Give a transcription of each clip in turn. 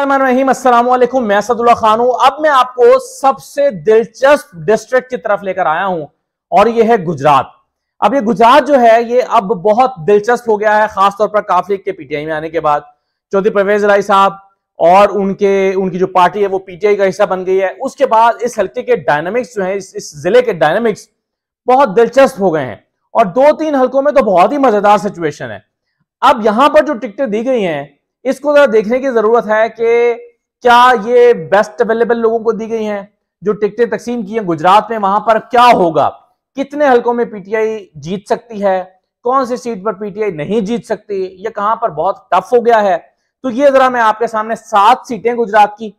मैं सदुल्ला खान हूं अब मैं आपको सबसे दिलचस्प डिस्ट्रिक्ट की तरफ लेकर आया हूं और यह है गुजरात अब ये गुजरात जो है ये अब बहुत दिलचस्प हो गया है खासतौर पर काफी के पीटीआई में आने के बाद चौधरी परवेज राय साहब और उनके उनकी जो पार्टी है वो पीटीआई का हिस्सा बन गई है उसके बाद इस हल्के के डायनामिक्स जो है इस, इस जिले के डायनामिक्स बहुत दिलचस्प हो गए हैं और दो तीन हल्कों में तो बहुत ही मजेदार सिचुएशन है अब यहां पर जो टिकटें दी गई हैं इसको जरा देखने की जरूरत है कि क्या ये बेस्ट अवेलेबल लोगों को दी गई हैं जो टिकटें तकसीम की हैं गुजरात में वहां पर क्या होगा कितने हलकों में पीटीआई जीत सकती है कौन सी सीट पर पीटीआई नहीं जीत सकती ये कहां पर बहुत टफ हो गया है तो ये जरा मैं आपके सामने सात सीटें गुजरात की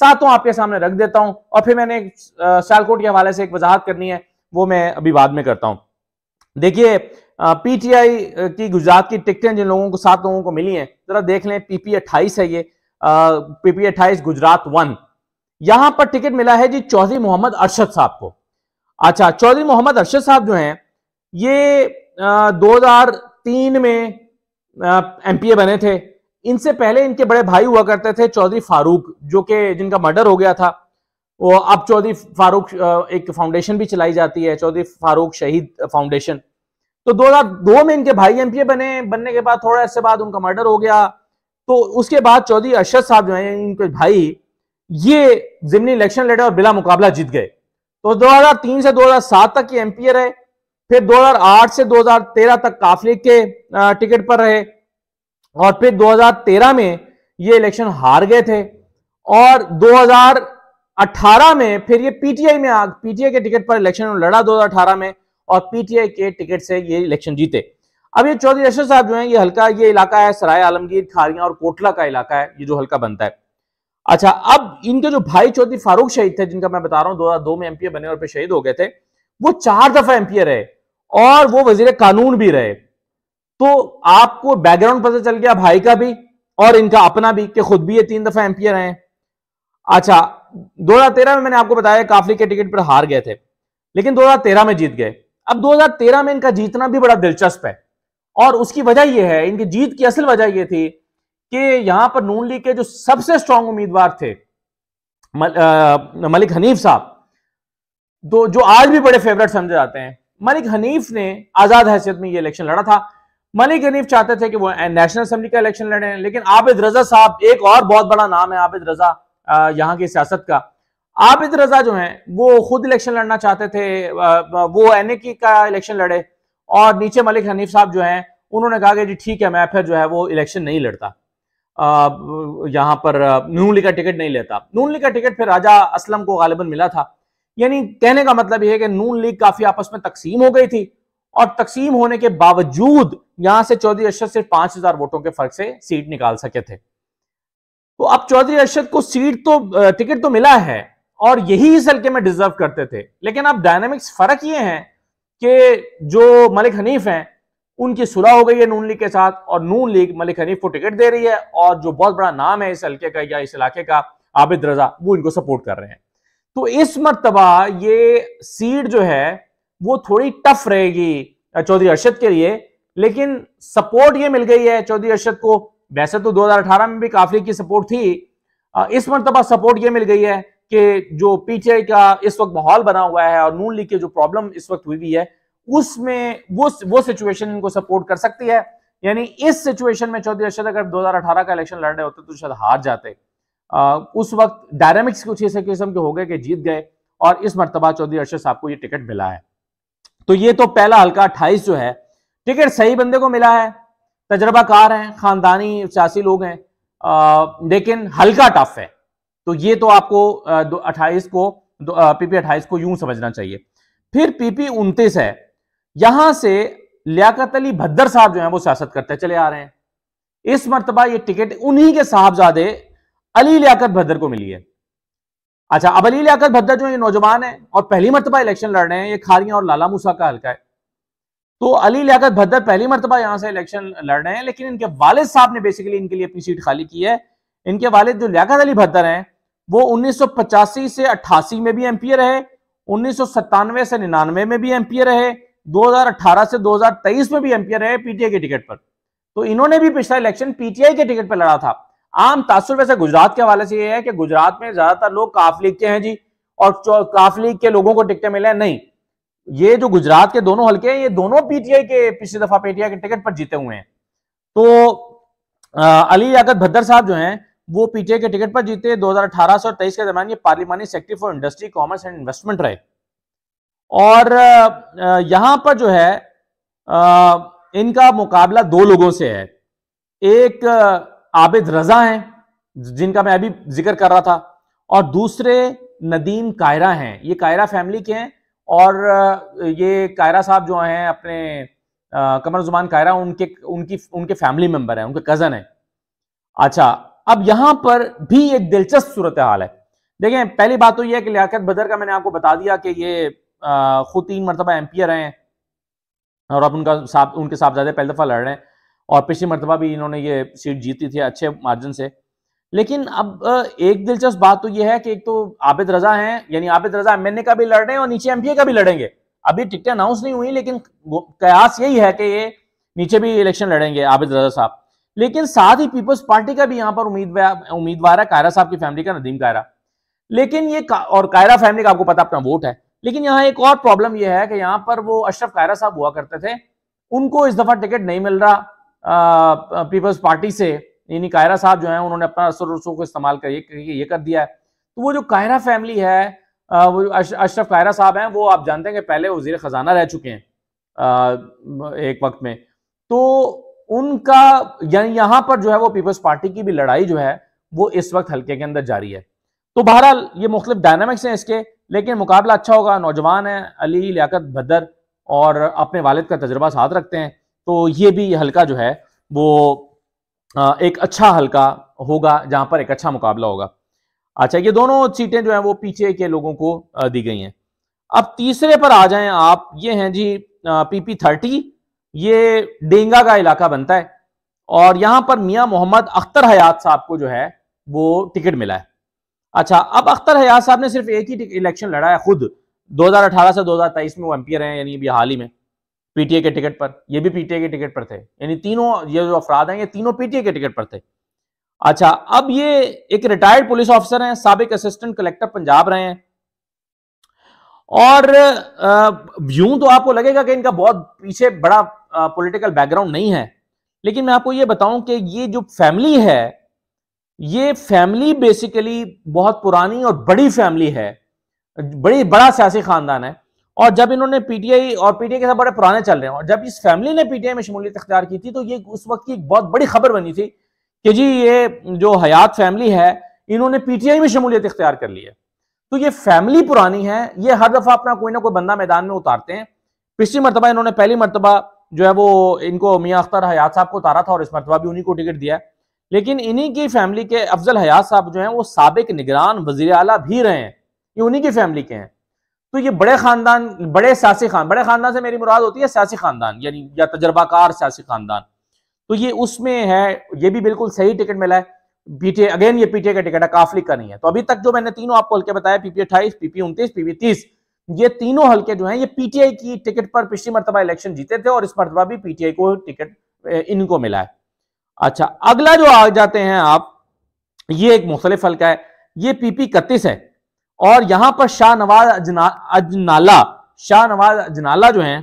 सातों आपके सामने रख देता हूं और फिर मैंने सालकोट के हवाले से एक वजाहत करनी है वो मैं अभी बाद में करता हूं देखिए पीटीआई की गुजरात की टिकटें जिन लोगों को सात लोगों को मिली हैं जरा देख लें पीपी अट्ठाईस है ये पीपी अट्ठाईस गुजरात वन यहां पर टिकट मिला है जी चौधरी मोहम्मद अरशद साहब को अच्छा चौधरी मोहम्मद अरशद साहब जो हैं ये हजार तीन में ए बने थे इनसे पहले इनके बड़े भाई हुआ करते थे चौधरी फारूक जो कि जिनका मर्डर हो गया था वो अब चौधरी फारूक एक फाउंडेशन भी चलाई जाती है चौधरी फारूक शहीद फाउंडेशन तो 2002 में इनके भाई एमपीए बने बनने के बाद थोड़ा ऐसे बाद उनका मर्डर हो गया तो उसके बाद चौधरी अरशद साहब जो है इनके भाई ये जिमनी इलेक्शन लड़े और बिला मुकाबला जीत गए तो 2003 से 2007 तक ये एमपीए रहे फिर 2008 से 2013 तक काफिले के टिकट पर रहे और फिर 2013 में ये इलेक्शन हार गए थे और 2018 में फिर ये पीटीआई में पीटीआई के टिकट पर इलेक्शन लड़ा 2018 में और पीटीआई के टिकट से ये इलेक्शन जीते अब ये चौधरी अशर साहब जो है ये हल्का ये इलाका है सराय आलमगीर खारिया और कोटला का इलाका है ये जो हल्का बनता है अच्छा अब इनके जो भाई चौधरी फारूक शहीद थे जिनका मैं बता रहा हूँ दो में एमपीए बने और पे शहीद हो गए थे वो चार दफा एमपीए रहे और वो वजीर कानून भी रहे तो आपको बैकग्राउंड पता चल गया भाई का भी और इनका अपना भी के खुद भी ये तीन दफा एमपीए रहे अच्छा 2013 में मैंने आपको बताया काफली के टिकट पर हार गए थे लेकिन 2013 में जीत गए अब 2013 में इनका जीतना भी बड़ा दिलचस्प है और उसकी वजह यह है इनकी जीत की असल वजह यह थी कि यहां पर नून लीग के जो सबसे स्ट्रांग उम्मीदवार थे मल, आ, मलिक हनीफ साहब दो जो आज भी बड़े फेवरेट समझे जाते हैं मलिक हनीफ ने आजाद हैसियत में ये इलेक्शन लड़ा था मलिक हनीफ चाहते थे कि वो नेशनल असेंबली का इलेक्शन लड़े लेकिन आबिद रजा साहब एक और बहुत बड़ा नाम है आबिद रजा यहाँ की सियासत का आबिद रजा जो है वो खुद इलेक्शन लड़ना चाहते थे वो एन का इलेक्शन लड़े और नीचे मलिक हनीफ साहब जो है उन्होंने कहा कि जी ठीक है मैं फिर जो है वो इलेक्शन नहीं लड़ता यहाँ पर नून लीग का टिकट नहीं लेता नून लीग का टिकट फिर राजा असलम को गालिबन मिला था यानी कहने का मतलब यह है कि नून लीग काफी आपस में तकसीम हो गई थी और तकसीम होने के बावजूद यहां से चौधरी अरशद सिर्फ पांच हजार वोटों के फर्क से सीट निकाल सके थे तो अब चौधरी अरशद को सीट तो टिकट तो मिला है और यही इस हल्के में डिजर्व करते थे लेकिन अब डायनेमिक्स फर्क ये है कि जो मलिक हनीफ हैं उनकी सुलह हो गई है नून लीग के साथ और नून लीग मलिक हनीफ को टिकट दे रही है और जो बहुत बड़ा नाम है इस हल्के का या इस इलाके का आबिद रजा वो इनको सपोर्ट कर रहे हैं तो इस मरतबा ये सीट जो है वो थोड़ी टफ रहेगी चौधरी अरशद के लिए लेकिन सपोर्ट ये मिल गई है चौधरी अरशद को वैसे तो 2018 में भी काफी की सपोर्ट थी इस मरतबा सपोर्ट ये मिल गई है कि जो पीटीआई का इस वक्त माहौल बना हुआ है और नून लीग की जो प्रॉब्लम इस वक्त हुई हुई है उसमें वो वो सिचुएशन इनको सपोर्ट कर सकती है यानी इस सिचुएशन में चौधरी अरशद अगर 2018 का इलेक्शन लड़ रहे होते तो शायद हार जाते आ, उस वक्त डायनामिक्स कुछ ऐसे किस्म के हो गए कि जीत गए और इस मरतबा चौधरी अरशद साहब को ये टिकट मिला है तो ये तो पहला हल्का अट्ठाईस जो है टिकट सही बंदे को मिला है तजर्बाकार हैं खानदानी सियासी लोग हैं लेकिन हल्का टफ है तो ये तो आपको अट्ठाईस को पीपी अट्ठाईस को यूं समझना चाहिए फिर पीपी उन्तीस है यहां से लियाकत अली भद्दर साहब जो है वो सियासत करते चले आ रहे हैं इस मरतबा ये टिकट उन्हीं के साहबजादे अली लियाकत भद्दर को मिली है अच्छा अब अली लियाकत भद्दर जो ये नौजवान है और पहली मरतबा इलेक्शन लड़ रहे हैं ये खारिया और लाला मूसा का हल्का है तो अली लियाकत भद्दर पहली मरतबा यहां से इलेक्शन लड़ रहे हैं लेकिन इनके वालिद साहब ने बेसिकली इनके लिए अपनी सीट खाली की है इनके वालिद जो लियाकत अली भद्दर हैं वो उन्नीस से अट्ठासी में भी एमपीए रहे उन्नीस से निन्यानवे में भी एमपीए रहे 2018 से 2023 में भी एमपीए रहे पीटीआई के टिकट पर तो इन्होंने भी पिछला इलेक्शन पीटीआई के टिकट पर लड़ा था आम तासुर वैसे गुजरात के हवाले से यह है कि गुजरात में ज्यादातर लोग काफ लीग के हैं जी और काफ लीग के लोगों को टिकटें मिले नहीं ये जो गुजरात के दोनों हल्के हैं ये दोनों पीटीआई के पिछली दफा पीटीआई के टिकट पर जीते हुए हैं तो आ, अली याकत भद्दर साहब जो हैं वो पीटीए के टिकट पर जीते 2018 से और तेईस के दौरान ये पार्लिमानी secretary for industry commerce and investment रहे और यहां पर जो है इनका मुकाबला दो लोगों से है एक आबिद रजा हैं जिनका मैं अभी जिक्र कर रहा था और दूसरे नदीम कायरा हैं ये कायरा फैमिली के हैं और ये कायरा साहब जो हैं अपने कमर जुमान कायरा उनके उनकी उनके फैमिली मेंबर हैं उनके कज़न हैं अच्छा अब यहां पर भी एक दिलचस्प सूरत हाल है देखें पहली बात तो यह है कि लियाकत बदर का मैंने आपको बता दिया कि ये खुद तीन मरतबा ए रहे हैं और अब उनका साहब उनके साहबजादे पहली दफ़ा लड़ रहे हैं और पिछली मरतबा भी इन्होंने ये सीट जीती थी अच्छे मार्जिन से लेकिन अब एक दिलचस्प बात तो यह है कि एक तो आबिद रजा हैं यानी आबिद रजा एम का भी लड़ रहे हैं और नीचे एम का भी लड़ेंगे अभी टिकटें अनाउंस नहीं हुई लेकिन कयास यही है कि ये नीचे भी इलेक्शन लड़ेंगे आबिद रजा साहब लेकिन साथ ही पीपल्स पार्टी का भी यहां पर उम्मीदवार उम्मीदवार है कायरा साहब की फैमिली का नदीम कायरा लेकिन ये का, और कायरा फैमिली का आपको पता अपना वोट है लेकिन यहाँ एक और प्रॉब्लम यह है कि यहाँ पर वो अशरफ कायरा साहब हुआ करते थे उनको इस दफा टिकट नहीं मिल रहा पीपल्स पार्टी से यानी कायरा साहब जो है उन्होंने अपना असर रसों को इस्तेमाल कर ये, ये कर दिया है तो वो जो कायरा फैमिली है वो अशरफ कायरा साहब हैं वो आप जानते हैं कि पहले वजीर खजाना रह चुके हैं एक वक्त में तो उनका यानी यहां पर जो है वो पीपल्स पार्टी की भी लड़ाई जो है वो इस वक्त हल्के के अंदर जारी है तो बहरहाल ये मुख्तु डायनामिक्स हैं इसके लेकिन मुकाबला अच्छा होगा नौजवान है अली लियाकत भदर और अपने वालिद का तजर्बा साथ रखते हैं तो ये भी हल्का जो है वो एक अच्छा हल्का होगा जहां पर एक अच्छा मुकाबला होगा अच्छा ये दोनों सीटें जो है वो पीछे के लोगों को दी गई हैं अब तीसरे पर आ जाएं आप ये हैं जी पीपी थर्टी ये डेंगा का इलाका बनता है और यहां पर मियां मोहम्मद अख्तर हयात साहब को जो है वो टिकट मिला है अच्छा अब अख्तर हयात साहब ने सिर्फ एक ही इलेक्शन लड़ा है खुद 2018 से 2023 में वो एम्पियर हैं यानी अभी हाल ही में पीटीए के टिकट पर ये भी पीटीए के टिकट पर थे यानी तीनों ये जो अफराद हैं ये तीनों पीटीए के टिकट पर थे अच्छा अब ये एक रिटायर्ड पुलिस ऑफिसर हैं सबक असिस्टेंट कलेक्टर पंजाब रहे हैं और यूं तो आपको लगेगा कि इनका बहुत पीछे बड़ा पॉलिटिकल बैकग्राउंड नहीं है लेकिन मैं आपको ये बताऊं कि ये जो फैमिली है ये फैमिली बेसिकली बहुत पुरानी और बड़ी फैमिली है बड़ी बड़ा सियासी खानदान है और जब इन्होंने पीटीआई और पीटीआई के साथ बड़े पुराने चल रहे हैं और जब इस फैमिली ने पीटीआई में शमूलियत अख्तियार की थी तो ये उस वक्त की एक बहुत बड़ी खबर बनी थी कि जी ये जो हयात फैमिली है इन्होंने पीटीआई में शमूलियत इख्तियार कर ली है तो ये फैमिली पुरानी है ये हर दफा अपना कोई ना कोई बंदा मैदान में उतारते हैं पिछली मरतबा इन्होंने पहली मरतबा जो है वो इनको मियाँ अख्तर हयात साहब को उतारा था और इस मरतबा भी उन्हीं को टिकट दिया है लेकिन इन्हीं की फैमिली के अफजल हयात साहब जो हैं वो सबक निगरान वजीर अला भी रहे हैं ये उन्हीं की फैमिली के हैं तो ये बड़े खानदान बड़े सियासी खान बड़े खानदान से मेरी मुराद होती है सियासी खानदान यानी या तजर्बाकार सियासी खानदान तो ये उसमें है ये भी बिल्कुल सही टिकट मिला है पीटीए अगेन ये पीटीए का टिकट है काफली का नहीं है तो अभी तक जो मैंने तीनों आपको हल्के बताया पीपी अट्ठाईस पीपी उनतीस पीपी तीस ये तीनों हल्के जो हैं ये पीटीआई की टिकट पर पिछली मरतबा इलेक्शन जीते थे और इस मरतबा भी पीटीआई को टिकट इनको मिला है अच्छा अगला जो आ जाते हैं आप ये एक मुख्तलिफ हल्का है ये पीपी इकतीस है और यहां पर शाह नवाज अजना, अजनाला शाह नवाज अजनाला जो है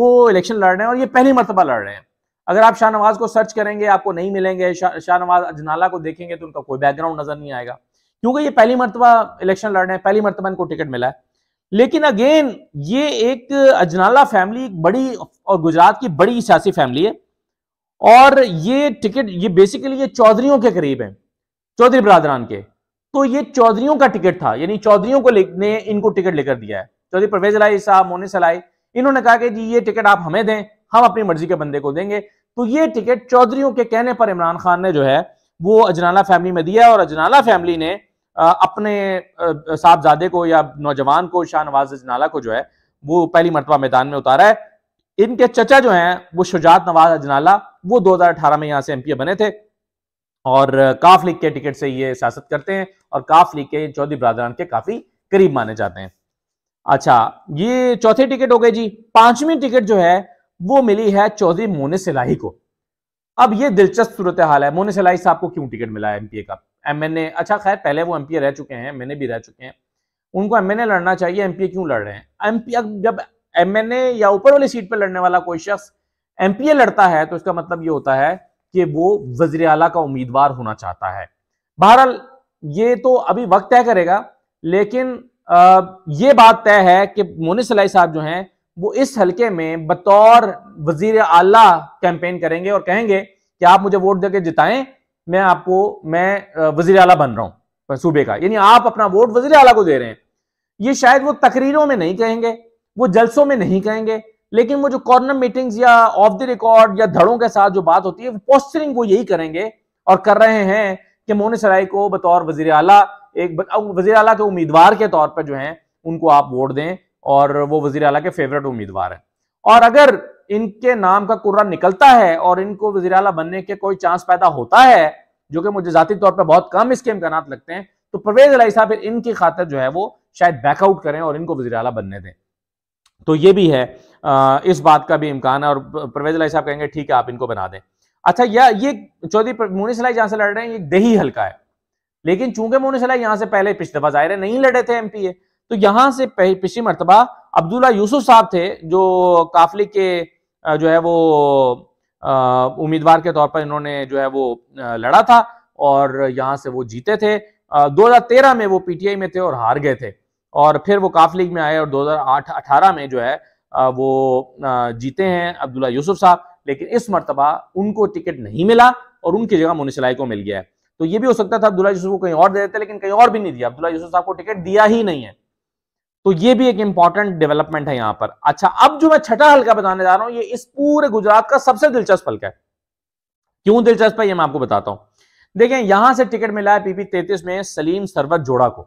वो इलेक्शन लड़ रहे हैं और ये पहली मरतबा लड़ रहे हैं अगर आप शाह नवाज को सर्च करेंगे आपको नहीं मिलेंगे शाह नवाज अजनाला को देखेंगे तो उनका कोई बैकग्राउंड नजर नहीं आएगा क्योंकि ये पहली मरतबा इलेक्शन लड़ रहे हैं पहली मरतबा इनको टिकट मिला है लेकिन अगेन ये एक अजनाला फैमिली एक बड़ी और गुजरात की बड़ी सियासी फैमिली है और ये टिकट ये बेसिकली ये चौधरीों के करीब है चौधरी बरादरान के तो ये चौधरीों का टिकट था यानी चौधरीों को ने इनको टिकट लेकर दिया है चौधरी परवेज अलाई साहब मोने सलाई इन्होंने कहा कि जी ये टिकट आप हमें दें हम अपनी मर्जी के बंदे को देंगे तो ये टिकट चौधरीों के कहने पर इमरान खान ने जो है वो अजनाला फैमिली में दिया और अजनाला फैमिली ने अपने साहबजादे को या नौजवान को शाहनवाज अजनाला को जो है वो पहली मरतबा मैदान में उतारा है इनके चचा जो हैं वो शुजात नवाज अजनाला वो 2018 में यहाँ से ए बने थे और काफ लीग के टिकट से ये सियासत करते हैं और काफ लीग के चौधरी बरदरान के काफी करीब माने जाते हैं अच्छा ये चौथी टिकट हो गई जी पांचवी टिकट जो है वो मिली है चौधरी मोनिस सिलाही को अब ये दिलचस्प सूरत हाल है मोनिस सिलाही साहब को क्यों टिकट मिला है एमपीए का एमएनए अच्छा खैर पहले वो एम रह चुके हैं एमएनए भी रह चुके हैं उनको ए लड़ना चाहिए एम क्यों लड़ रहे हैं एमपी जब एमएनए या ऊपर वाली सीट पर लड़ने वाला कोई शख्स एमपीए लड़ता है तो इसका मतलब ये होता है कि वो वजीर अला का उम्मीदवार होना चाहता है बहरहाल ये तो अभी वक्त तय करेगा लेकिन आ, ये बात तय है कि मोनिस सलाई साहब जो हैं वो इस हलके में बतौर वजीर आला कैंपेन करेंगे और कहेंगे कि आप मुझे वोट देकर जिताएं मैं आपको मैं वजीर अला बन रहा हूं सूबे का यानी आप अपना वोट वजीर अला को दे रहे हैं ये शायद वो तकरीरों में नहीं कहेंगे वो जलसों में नहीं कहेंगे लेकिन वो जो कॉर्नर मीटिंग्स या ऑफ द रिकॉर्ड या धड़ों के साथ जो बात होती है वो पोस्टरिंग वो यही करेंगे और कर रहे हैं कि मोहन सराय को बतौर वजीर अला एक वजीर अला के उम्मीदवार के तौर पर जो है उनको आप वोट दें और वो वजीर अला के फेवरेट उम्मीदवार हैं और अगर इनके नाम का कुर्रा निकलता है और इनको वजी बनने के कोई चांस पैदा होता है जो कि मुझे जाती तौर पर बहुत कम इसके इम्कान लगते हैं तो परवेज अलाई साहब इनकी खातर जो है वो शायद बैकआउट करें और इनको वजी बनने दें तो ये भी है इस बात का भी इम्कान है और परवेज अलाई साहब कहेंगे ठीक है आप इनको बना दें अच्छा या ये चौधरी मोनी सलाई जहां से लड़ रहे हैं ये दही हल्का है लेकिन चूंकि मोनी सलाई यहां से पहले पिछले दफा जाहिर है नहीं लड़े थे एम पी ए तो यहां से पिछली मरतबा अब्दुल्ला यूसुफ साहब थे जो काफिले के जो है वो उम्मीदवार के तौर पर इन्होंने जो है वो लड़ा था और यहाँ से वो जीते थे 2013 में वो पीटीआई में थे और हार गए थे और फिर वो काफ लीग में आए और 2018 में जो है वो जीते हैं अब्दुल्ला यूसुफ साहब लेकिन इस मरतबा उनको टिकट नहीं मिला और उनकी जगह मुनिसलाई को मिल गया है तो ये भी हो सकता था अब्दुल्ला यूसुफ को कहीं और दे देते लेकिन कहीं और भी नहीं दिया अब्दुल्ला यूसुफ साहब को टिकट दिया ही नहीं है तो ये भी एक इंपॉर्टेंट डेवलपमेंट है यहां पर अच्छा अब जो मैं छठा हल्का बताने जा रहा हूं ये इस पूरे गुजरात का सबसे दिलचस्प हल्का है क्यों दिलचस्प है ये मैं आपको बताता हूं देखें यहां से टिकट मिला है पीपी तैतीस में सलीम सरवत जोड़ा को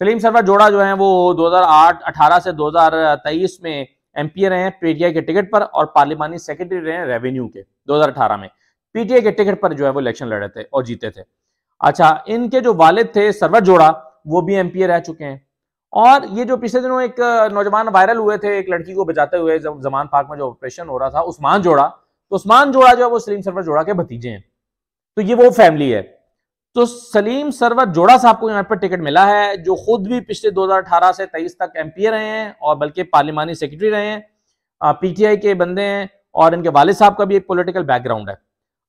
सलीम सरवत जोड़ा जो है वो 2008 18 से 2023 में एमपी रहे हैं पीटीआई के टिकट पर और पार्लिमानी सेक्रेटरी रहे हैं रेवेन्यू के 2018 में पीटीआई के टिकट पर जो है वो इलेक्शन लड़े थे और जीते थे अच्छा इनके जो वालिद थे सरवत जोड़ा वो भी एमपीए रह चुके हैं और ये जो पिछले दिनों एक नौजवान वायरल हुए थे एक लड़की को बचाते हुए जब जमान पार्क में जो ऑपरेशन हो रहा था उस्मान जोड़ा तो उस्मान जोड़ा जो है वो सलीम सरवर जोड़ा के भतीजे हैं तो ये वो फैमिली है तो सलीम सरवर जोड़ा साहब को यहाँ पर टिकट मिला है जो खुद भी पिछले 2018 से 23 तक एम रहे हैं और बल्कि पार्लिमानी सेक्रेटरी रहे हैं पीटीआई के बंदे हैं और इनके वालिद साहब का भी एक पॉलिटिकल बैकग्राउंड है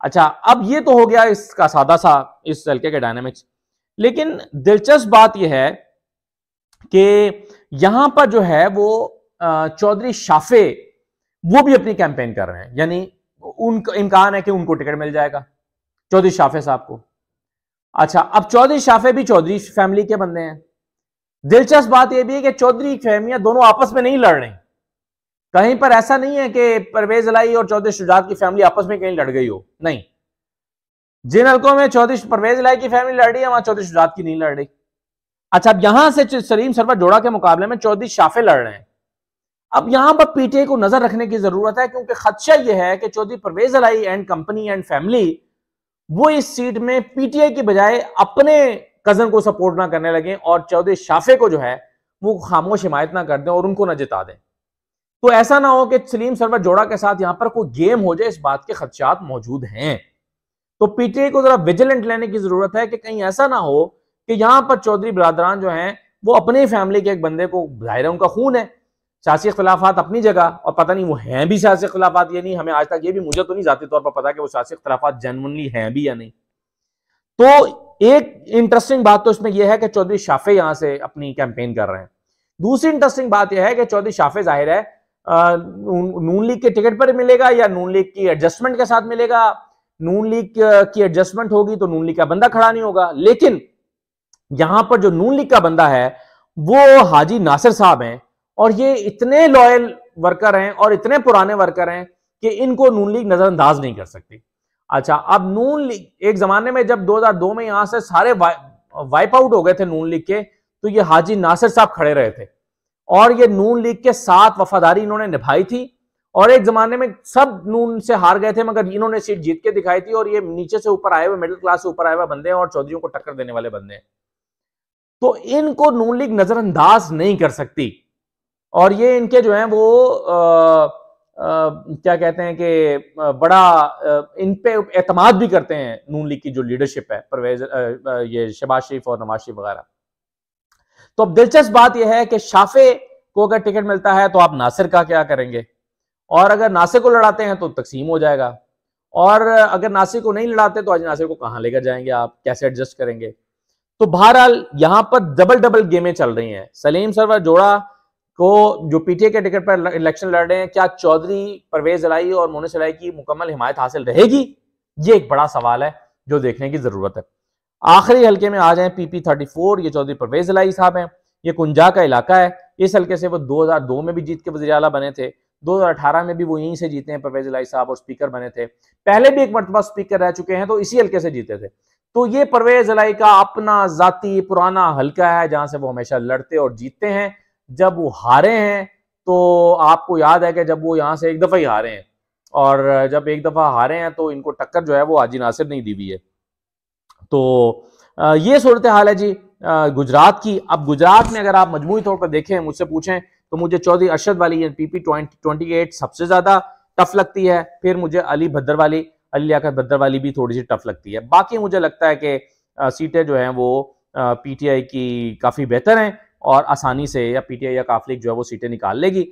अच्छा अब ये तो हो गया इसका सादा सा इस हल्के के डायनामिक्स लेकिन दिलचस्प बात यह है कि यहां पर जो है वो चौधरी शाफे वो भी अपनी कैंपेन कर रहे हैं यानी उनका इम्कान है कि उनको टिकट मिल जाएगा चौधरी शाफे साहब को अच्छा अब चौधरी शाफे भी चौधरी फैमिली के बंदे हैं दिलचस्प बात यह भी है कि चौधरी फहमियां दोनों आपस में नहीं लड़ रही कहीं पर ऐसा नहीं है कि परवेज अलाई और चौधरी शुजात की फैमिली आपस में कहीं लड़ गई हो नहीं जिन हल्कों में चौधरी परवेज अलाई की फैमिली लड़ रही है वहां चौधरी शुजात की नहीं लड़ रही अच्छा अब यहां से सलीम सरवर जोड़ा के मुकाबले में चौधरी शाफे लड़ रहे हैं अब यहां पर पीटीए को नजर रखने की जरूरत है क्योंकि खदशा यह है कि Chaudhry Pervez Elahi and company and family वो इस सीट में पीटीए की बजाय अपने कजन को सपोर्ट ना करने लगे और चौधरी शाफे को जो है वो खामोश हिमायत ना कर दें और उनको ना जिता दें तो ऐसा ना हो कि सलीम सरवर जोड़ा के साथ यहां पर कोई गेम हो जाए इस बात के खदशात मौजूद हैं तो पीटीए को जरा विजिलेंट लेने की जरूरत है कि कहीं ऐसा ना हो कि यहां पर चौधरी बरदरान जो हैं वो अपने फैमिली के एक बंदे को जाहिर है उनका खून है सियासी अख्तलाफात अपनी जगह और पता नहीं वो हैं भी सियासी अख्तलाफात या नहीं हमें आज तक ये भी मुझे तो नहीं जाती तौर पर पता कि वो सियासी अख्तलाफात जनवनली हैं भी या नहीं तो एक इंटरेस्टिंग बात तो इसमें यह है कि चौधरी शाफे यहां से अपनी कैंपेन कर रहे हैं दूसरी इंटरेस्टिंग बात यह है कि चौधरी शाफे जाहिर है नून लीग के टिकट पर मिलेगा या नून लीग की एडजस्टमेंट के साथ मिलेगा नून लीग की एडजस्टमेंट होगी तो नून लीग का बंदा खड़ा नहीं होगा लेकिन यहां पर जो नून लीग का बंदा है वो हाजी नासिर साहब हैं और ये इतने लॉयल वर्कर हैं और इतने पुराने वर्कर हैं कि इनको नून लीग नजरअंदाज नहीं कर सकती अच्छा अब नून लीग एक जमाने में जब 2002 में यहां से सारे वा, वाइप आउट हो गए थे नून लीग के तो ये हाजी नासिर साहब खड़े रहे थे और ये नून लीग के साथ वफादारी इन्होंने निभाई थी और एक जमाने में सब नून से हार गए थे मगर इन्होंने सीट जीत के दिखाई थी और ये नीचे से ऊपर आए हुए मिडिल क्लास से ऊपर आए हुए बंदे हैं और चौधरी को टक्कर देने वाले बंदे हैं तो इनको नून लीग नजरअंदाज नहीं कर सकती और ये इनके जो है वो आ, आ, क्या कहते हैं कि बड़ा आ, इन पे एतमाद भी करते हैं नून लीग की जो लीडरशिप है परवेज ये शबाज शरीफ और नवाज शरीफ वगैरह तो अब दिलचस्प बात यह है कि शाफे को अगर टिकट मिलता है तो आप नासिर का क्या करेंगे और अगर नासिर को लड़ाते हैं तो तकसीम हो जाएगा और अगर नासिर को नहीं लड़ाते तो आज नासिर को कहाँ लेकर जाएंगे आप कैसे एडजस्ट करेंगे तो बहरहाल यहां पर डबल डबल गेमें चल रही हैं सलीम सरवर जोड़ा को जो पीटीए के टिकट पर इलेक्शन लड़ रहे हैं क्या चौधरी परवेज अलाई और मोनिस अलाई की मुकम्मल हिमायत हासिल रहेगी ये एक बड़ा सवाल है जो देखने की जरूरत है आखिरी हल्के में आ जाए पीपी थर्टी फोर ये चौधरी परवेज अलाई साहब हैं ये कुंजा का इलाका है इस हल्के से वो 2002 में भी जीत के वजी अला बने थे 2018 में भी वो यहीं से जीते हैं परवेज अलाई साहब और स्पीकर बने थे पहले भी एक मरतबा स्पीकर रह चुके हैं तो इसी हल्के से जीते थे तो ये परवेज अलाई का अपना जाति पुराना हल्का है जहां से वो हमेशा लड़ते और जीतते हैं जब वो हारे हैं तो आपको याद है कि जब वो यहां से एक दफ़ा ही हारे हैं और जब एक दफ़ा हारे हैं तो इनको टक्कर जो है वो हाजी नासिर नहीं दी हुई है तो ये सूरत हाल है जी गुजरात की अब गुजरात में अगर आप मजमू तौर पर देखें मुझसे पूछें तो मुझे चौधरी अरशद वाली पीपी ट्वेंटी ट्वेंटी एट सबसे ज़्यादा टफ लगती है फिर मुझे अली भद्र वाली अली का बद्दर वाली भी थोड़ी सी टफ लगती है बाकी मुझे लगता है कि सीटें जो हैं वो पीटीआई की काफ़ी बेहतर हैं और आसानी से या पीटीआई या काफलिक जो है वो सीटें निकाल लेगी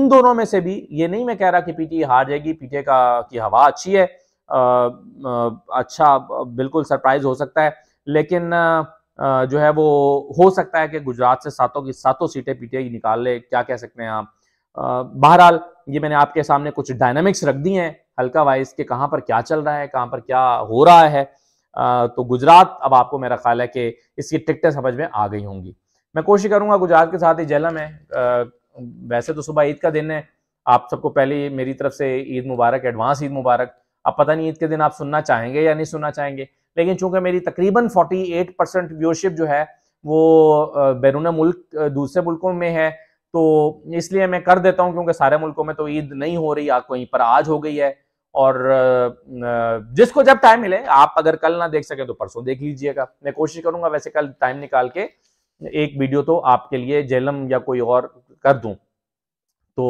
इन दोनों में से भी ये नहीं मैं कह रहा कि पीटीआई हार जाएगी पीटीआई का की हवा अच्छी है आ, आ, अच्छा बिल्कुल सरप्राइज हो सकता है लेकिन आ, जो है वो हो सकता है कि गुजरात से सातों की सातों सीटें पीटीआई निकाल ले क्या कह सकते हैं आप बहरहाल ये मैंने आपके सामने कुछ डायनामिक्स रख दी हैं हल्का वाइज के कहाँ पर क्या चल रहा है कहाँ पर क्या हो रहा है तो गुजरात अब आपको मेरा ख्याल है कि इसकी टिकटें समझ में आ गई होंगी मैं कोशिश करूंगा गुजरात के साथ ही जहलम है वैसे तो सुबह ईद का दिन है आप सबको पहले मेरी तरफ से ईद मुबारक एडवांस ईद मुबारक अब पता नहीं ईद के दिन आप सुनना चाहेंगे या नहीं सुनना चाहेंगे लेकिन चूंकि मेरी तकरीबन 48 परसेंट व्यूअरशिप जो है वो बैरून मुल्क दूसरे मुल्कों में है तो इसलिए मैं कर देता हूँ क्योंकि सारे मुल्कों में तो ईद नहीं हो रही आपको कहीं पर आज हो गई है और जिसको जब टाइम मिले आप अगर कल ना देख सके तो परसों देख लीजिएगा मैं कोशिश करूंगा वैसे कल टाइम निकाल के एक वीडियो तो आपके लिए जेलम या कोई और कर दूं तो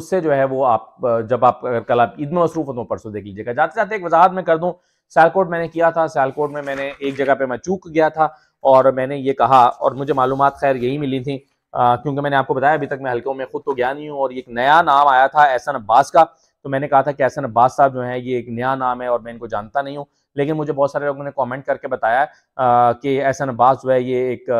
उससे जो है वो आप जब आप अगर कल आप ईद में मसरूफ हो तो परसों देख लीजिएगा जाते जाते एक वजाहत में कर दूं सियालकोट मैंने किया था सियालकोट में मैंने एक जगह पे मैं चूक गया था और मैंने ये कहा और मुझे मालूम खैर यही मिली थी क्योंकि मैंने आपको बताया अभी तक मैं हल्कों में खुद तो गया नहीं हूँ और एक नया नाम आया था एहसन अब्बास का तो मैंने कहा था कि एहसन अब्बास साहब जो है ये एक नया नाम है और मैं इनको जानता नहीं हूँ लेकिन मुझे बहुत सारे लोगों ने कमेंट करके बताया कि एहसन अब्बास जो है ये एक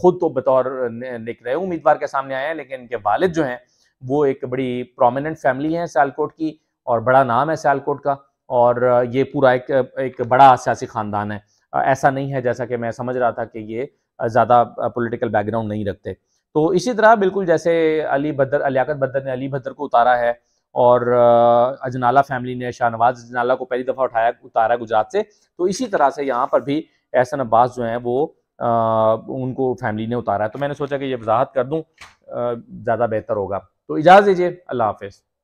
खुद तो बतौर एक नए उम्मीदवार के सामने आए हैं लेकिन इनके वालिद जो हैं वो एक बड़ी प्रोमिनेंट फैमिली है सियालकोट की और बड़ा नाम है सियालकोट का और ये पूरा एक एक बड़ा सियासी ख़ानदान है ऐसा नहीं है जैसा कि मैं समझ रहा था कि ये ज़्यादा पोलिटिकल बैकग्राउंड नहीं रखते तो इसी तरह बिल्कुल जैसे अली भद्र अलियाकत भद्र ने अली भद्र को उतारा है और अजनाला फैमिली ने शाहनवाज अजनाला को पहली दफ़ा उठाया उतारा गुजरात से तो इसी तरह से यहाँ पर भी एहसन अब्बास जो हैं वो आ, उनको फैमिली ने उतारा है तो मैंने सोचा कि ये वजाहत कर दूँ ज़्यादा बेहतर होगा तो इजाज़त दीजिए अल्लाह हाफिज़